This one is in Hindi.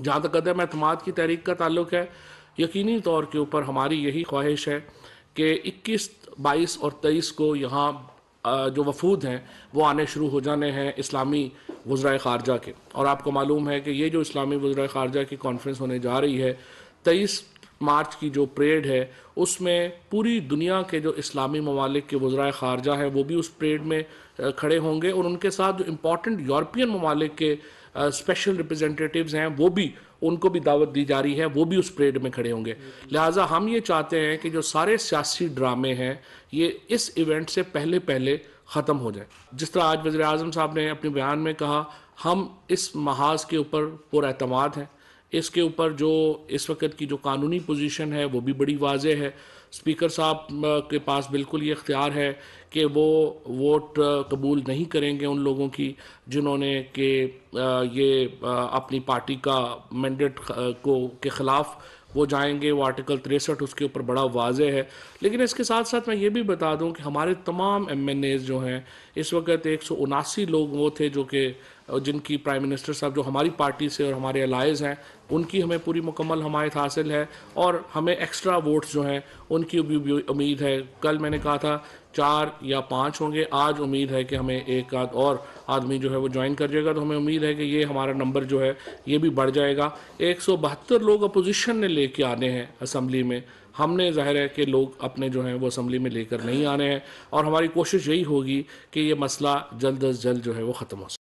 जहाँ तक अदम अहतमाद की तहरीक का ताल्लुक है यकीनी तौर के ऊपर हमारी यही ख्वाहिश है कि 21, 22 और 23 को यहाँ जो वफूद हैं वो आने शुरू हो जाने हैं इस्लामी वज्राय ख़ारजा के और आपको मालूम है कि ये जो इस्लामी वज्रा ख़ारजा की कॉन्फ्रेंस होने जा रही है तेईस मार्च की जो परेड है उसमें पूरी दुनिया के जो इस्लामी ममालिक के वज्रा ख़ारजा हैं वो भी उस परेड में खड़े होंगे और उनके साथ जो इम्पोर्टेंट यूरोपियन ममालिक के स्पेशल रिप्रेजेंटेटिव्स हैं वो भी उनको भी दावत दी जा रही है वो भी उस परेड में खड़े होंगे लिहाजा हम ये चाहते हैं कि जो सारे सियासी ड्रामे हैं ये इस इवेंट से पहले पहले ख़त्म हो जाए जिस तरह आज वजे अजम साहब ने अपने बयान में कहा हम इस महाज के ऊपर पुरमाद हैं इसके ऊपर जो इस वक्त की जो कानूनी पोजीशन है वो भी बड़ी वाजे है स्पीकर साहब के पास बिल्कुल ये अख्तियार है कि वो वोट कबूल नहीं करेंगे उन लोगों की जिन्होंने कि ये अपनी पार्टी का मैंडेट को के ख़िलाफ़ वो जाएंगे वो आर्टिकल तिरसठ उसके ऊपर बड़ा वाजे है लेकिन इसके साथ साथ मैं ये भी बता दूँ कि हमारे तमाम एम एन एज़ जो हैं इस वक्त एक सौ उनासी लोग वो थे जो कि और जिनकी प्राइम मिनिस्टर साहब जो हमारी पार्टी से और हमारे अलाइज हैं उनकी हमें पूरी मुकम्मल हमायत हासिल है और हमें एक्स्ट्रा वोट्स जो हैं उनकी भी उम्मीद है कल मैंने कहा था चार या पाँच होंगे आज उम्मीद है कि हमें एक आध और आदमी जो है वो ज्वाइन कर जाएगा तो हमें उम्मीद है कि ये हमारा नंबर जो है ये भी बढ़ जाएगा एक सौ बहत्तर लोग अपोजिशन ने लेके आने हैं असम्बली में हमने जाहिर है कि लोग अपने जो हैं वो असम्बली में लेकर नहीं आने हैं और हमारी कोशिश यही होगी कि ये मसला जल्द अज जल्द जो है वो ख़त्म हो